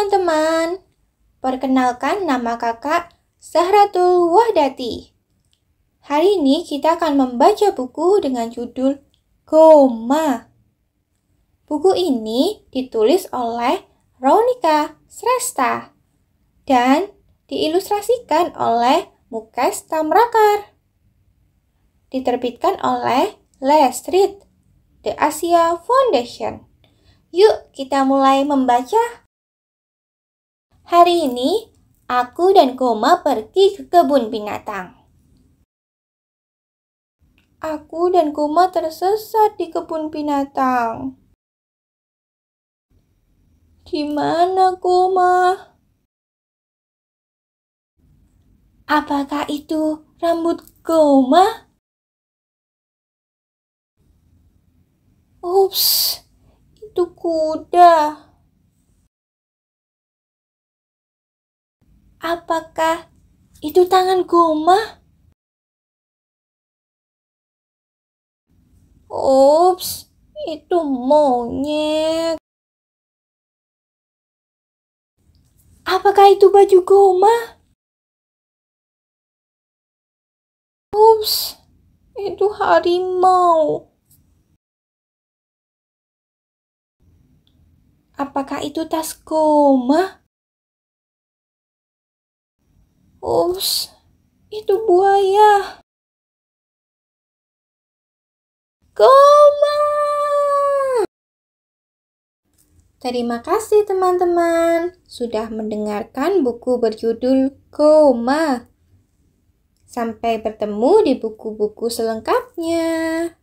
teman-teman. Perkenalkan nama kakak Zahratul Wahdati. Hari ini kita akan membaca buku dengan judul Goma. Buku ini ditulis oleh Ronika Sresta dan diilustrasikan oleh Mukes Tamrakar. Diterbitkan oleh Lestrit, The Asia Foundation. Yuk kita mulai membaca. Hari ini, aku dan Koma pergi ke kebun binatang. Aku dan Koma tersesat di kebun binatang. Gimana, Koma? Apakah itu rambut Koma? Ups, itu kuda. Apakah itu tangan Goma? Ups, itu monyet. Apakah itu baju Goma? Ups, itu harimau. Apakah itu tas Goma? Ups, itu buaya. Goma! Terima kasih teman-teman sudah mendengarkan buku berjudul Koma. Sampai bertemu di buku-buku selengkapnya.